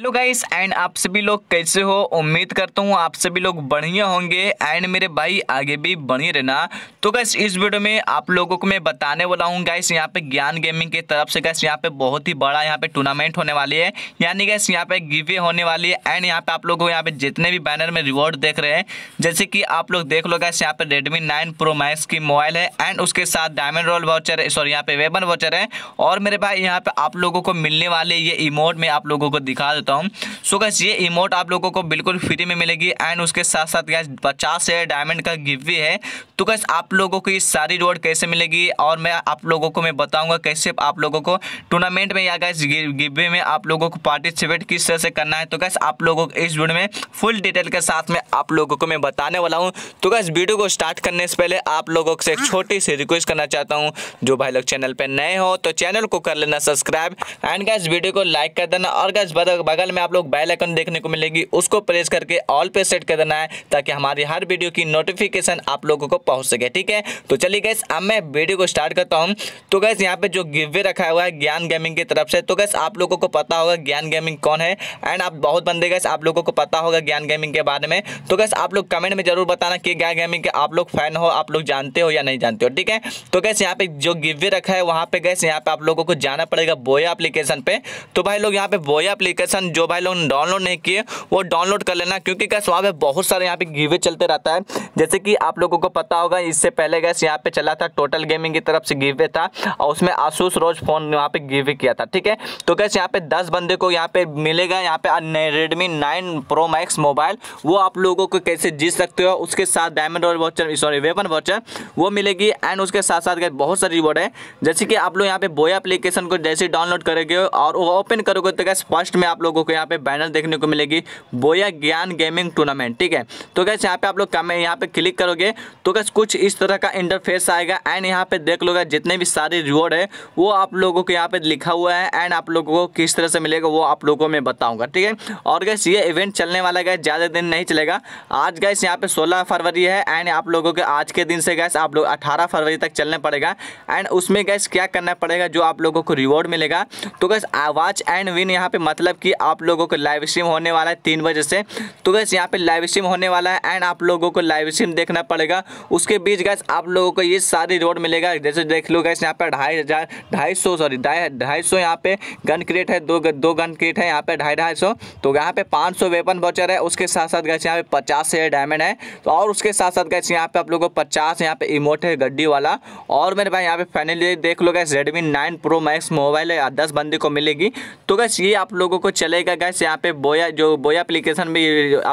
hello guys and आप सभी लोग कैसे हो उम्मीद करता हूँ आप सभी लोग बढ़िया होंगे एंड मेरे भाई आगे भी बढ़िया रहना तो गैस इस वीडियो में आप लोगों को मैं बताने वाला हूँ गाइस यहाँ पे ज्ञान गेमिंग की तरफ से गैस यहाँ पे बहुत ही बड़ा यहाँ पे टूर्नामेंट होने वाली है यानी गैस यहाँ पे गिवे होने वाली है एंड यहाँ पे आप लोग यहाँ पे जितने भी बैनर में रिवॉर्ड देख रहे हैं जैसे कि आप लोग देख लो गैस यहाँ पे रेडमी नाइन प्रो मैक्स की मोबाइल है एंड उसके साथ डायमंड रोल वाउचर है सॉरी यहाँ पे वेबन वाउचर है और मेरे भाई यहाँ पे आप लोगों को मिलने वाले ये इमोट में आप लोगों को दिखा देता देता हूँ सो गैस ये इमोट आप लोगों को बिल्कुल फ्री में मिलेगी एंड उसके साथ साथ गैस पचास है डायमंड का गिवे है तो गैस आप लोगों को ये सारी रिवॉर्ड कैसे मिलेगी और मैं आप लोगों को मैं बताऊँगा कैसे आप लोगों को टूर्नामेंट में या गैस गिवे में आप लोगों को पार्टिसिपेट किस तरह से करना है तो गैस आप लोगों को इस वीडियो में फुल डिटेल के साथ में आप लोगों को मैं बताने वाला हूँ तो गैस वीडियो को स्टार्ट करने से पहले आप लोगों से एक छोटी सी रिक्वेस्ट करना चाहता हूँ जो भाई लोग चैनल पर नए हो तो चैनल को कर लेना सब्सक्राइब एंड गैस वीडियो को लाइक कर देना और गैस बगल बगल में आप लोग बेल आइकन देखने को मिलेगी उसको प्रेस करके ऑल पे सेट कर देना है ताकि हमारी हर वीडियो की नोटिफिकेशन आप लोगों को पहुंच सके ठीक है तो चलिए गैस अब मैं वीडियो को स्टार्ट करता हूँ तो गैस यहाँ पे जो गिवे रखा हुआ है ज्ञान गेमिंग की तरफ से तो गैस आप लोगों को पता होगा ज्ञान गेमिंग कौन है एंड आप बहुत बंदे गैस आप लोगों को पता होगा ज्ञान गेमिंग के बारे में तो गैस आप लोग कमेंट में जरूर बताना कि ज्ञान गेमिंग के आप लोग फैन हो आप लोग जानते हो या नहीं जानते हो ठीक है तो गैस यहाँ पे जो गिवे रखा है वहाँ पे गैस यहाँ पे आप लोगों को जाना पड़ेगा बोया एप्लीकेशन पे तो भाई लोग यहाँ पे बोया एप्लीकेशन एप्लीकेशन जो भाई लोग डाउनलोड नहीं किए वो डाउनलोड कर लेना क्योंकि गैस वहाँ पे बहुत सारे यहाँ पे गिवे चलते रहता है जैसे कि आप लोगों को पता होगा इससे पहले गैस यहाँ पे चला था टोटल गेमिंग की तरफ से गिवे था और उसमें आसूस रोज फोन वहाँ पे गिवे किया था ठीक है तो गैस यहाँ पे दस बंदे को यहाँ पे मिलेगा यहाँ पे Redmi nine Pro Max mobile वो आप लोगों को कैसे जीत सकते हो उसके साथ diamond royale voucher sorry weapon voucher वो मिलेगी एंड उसके साथ साथ गैस बहुत सारी रिवॉर्ड है जैसे कि आप लोग यहाँ पे बोया अप्लीकेशन को जैसे डाउनलोड करोगे और ओपन करोगे तो गैस फर्स्ट में आप लोग लोगों को यहाँ पे बैनर देखने को मिलेगी बोया ज्ञान गेमिंग टूर्नामेंट ठीक है तो कैसे यहाँ पे आप लोग कमेंट यहाँ पे क्लिक करोगे तो कैसे कुछ इस तरह का इंटरफेस आएगा एंड यहाँ पे देख लोगे जितने भी सारे रिवॉर्ड है वो आप लोगों को यहाँ पे लिखा हुआ है एंड आप लोगों को किस तरह से मिलेगा वो आप लोगों को मैं बताऊँगा ठीक है और कैसे ये इवेंट चलने वाला गैस ज़्यादा दिन नहीं चलेगा आज गैस यहाँ पे सोलह फरवरी है एंड आप लोगों के आज के दिन से गैस आप लोग अठारह फरवरी तक चलने पड़ेगा एंड उसमें गैस क्या करना पड़ेगा जो आप लोगों को रिवॉर्ड मिलेगा तो गैस वॉच एंड विन यहाँ पे मतलब कि आप लोगों को लाइव स्ट्रीम होने वाला है तीन बजे से तो गैस यहाँ पे लाइव स्ट्रीम होने वाला है एंड आप लोगों को लाइव स्ट्रीम देखना पड़ेगा उसके बीच गैस आप लोगों को ये सारी रोड मिलेगा जैसे देख लो गैस यहाँ पे ढाई हज़ार ढाई सौ सॉरी ढाई सौ यहाँ पे गन क्रेट है दो दो गन क्रेट है यहाँ पे ढाई ढाई सौ तो यहाँ पे पाँच सौ वेपन बॉचर है उसके साथ साथ गैस यहाँ पे पचास है डायमंड है तो और उसके साथ साथ गैस यहाँ पे आप लोगों को पचास यहाँ पे इमोट है गड्डी वाला और मेरे भाई यहाँ पे फाइनली देख लो guys Redmi nine Pro Max mobile है दस बंदी को मिलेगी तो गैस ये आप लोगों को चल चलेगा गैस यहाँ पे बोया जो बोया अप्लीकेशन में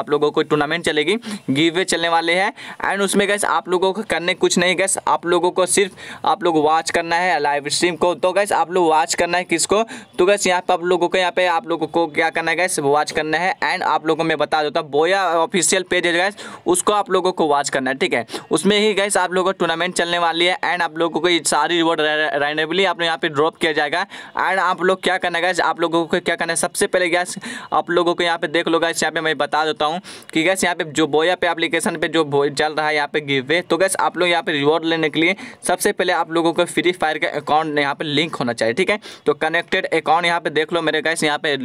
आप लोगों को टूर्नामेंट चलेगी गिवे चलने वाले हैं एंड उसमें गैस आप लोगों को करने कुछ नहीं गैस आप लोगों को सिर्फ आप लोग वॉच करना है लाइव स्ट्रीम को तो गैस आप लोग वॉच करना है किसको तो गैस यहाँ पर आप लोगों को यहाँ पे आप लोगों को क्या करना है गैस वॉच करना है एंड आप लोगों को मैं बता देता हूँ बोया ऑफिशियल पेज है गैस उसको आप लोगों को वॉच करना है ठीक है उसमें ही गैस आप लोगों को टूर्नामेंट चलने वाली है एंड आप लोगों को सारी रिवॉर्ड रैंडमली आप लोग यहाँ पे ड्रॉप किया जाएगा एंड आप लोग क्या करना है गैस आप लोगों को क्या करना है सबसे पहले पे गैस आप लोगों को यहाँ पे देख लो गैस यहाँ पे मैं बता देता हूँ कि गैस यहाँ पे जो बोया पे एप्लीकेशन पे जो चल रहा है यहाँ पे गिवे तो गैस आप लोग यहाँ पे रिवॉर्ड लेने के लिए सबसे पहले आप लोगों को फ्री फायर का अकाउंट यहाँ पे लिंक होना चाहिए ठीक है तो कनेक्टेड अकाउंट यहाँ पे देख लो मेरे गैस यहाँ पे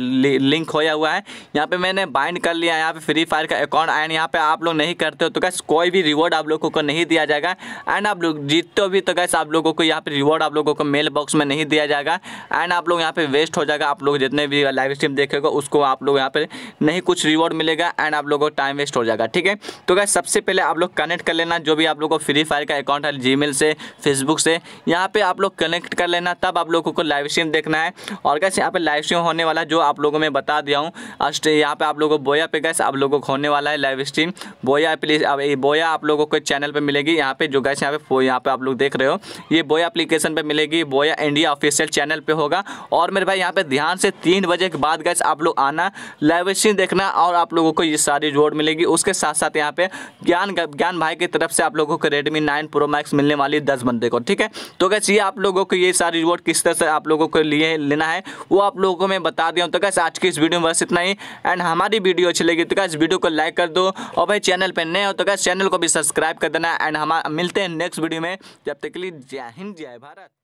लिंक होया हुआ है यहाँ पे मैंने बाइंड कर लिया यहाँ पे फ्री फायर का अकाउंट एंड यहाँ पे आप लोग नहीं करते हो तो गैस कोई भी रिवॉर्ड आप लोगों को नहीं दिया जाएगा एंड आप लोग जीतते हो भी तो गैस आप लोगों को यहाँ पे रिवॉर्ड आप लोगों को मेल बॉक्स में नहीं दिया जाएगा एंड आप लोग यहाँ पे वेस्ट हो जाएगा आप लोग जितने भी लाइव स्ट्रीम देख देखेगा उसको आप लोग यहाँ पर नहीं कुछ रिवॉर्ड मिलेगा एंड आप लोगों को टाइम वेस्ट हो जाएगा ठीक है तो क्या सबसे पहले आप लोग कनेक्ट कर लेना जो भी आप लोग को फ्री फायर का अकाउंट है जी से फेसबुक से यहाँ पर आप लोग कनेक्ट कर लेना तब आप लोगों को लाइव स्ट्रीम देखना है और कैसे यहाँ पर लाइव स्ट्रीम होने वाला जो आप लोगों में बता दिया हूँ अस्ट तो यहाँ पर आप लोगों को बोया पे गैस आप लोगों को होने वाला है लाइव स्ट्रीम बोया प्लीज अब बोया आप लोगों को चैनल पर मिलेगी यहाँ पे जो गैस यहाँ पे यहाँ पे आप लोग देख रहे हो ये बोया अप्लीकेशन पर मिलेगी बोया इंडिया ऑफिशियल चैनल पर होगा और मेरे भाई यहाँ पे ध्यान से तीन बजे के बाद गैस आप लोग आना लाइव स्ट्रीम देखना और आप लोगों को ये सारी रिवॉर्ड मिलेगी उसके साथ साथ यहाँ पे ज्ञान ज्ञान भाई की तरफ से आप लोगों को रेडमी नाइन प्रो मैक्स मिलने वाली दस बंदे को ठीक है तो कैसे ये आप लोगों को ये सारी रिवॉर्ड किस तरह से आप लोगों को लिए लेना है वो आप लोगों को मैं बता दिया हूँ तो कैसे आज की इस वीडियो में बस इतना ही एंड हमारी वीडियो अच्छी लगी तो कैसे वीडियो को लाइक कर दो और भाई चैनल पर नए हो तो कैसे चैनल को भी सब्सक्राइब कर देना एंड हम मिलते हैं नेक्स्ट वीडियो में जब तक के लिए जय हिंद जय भारत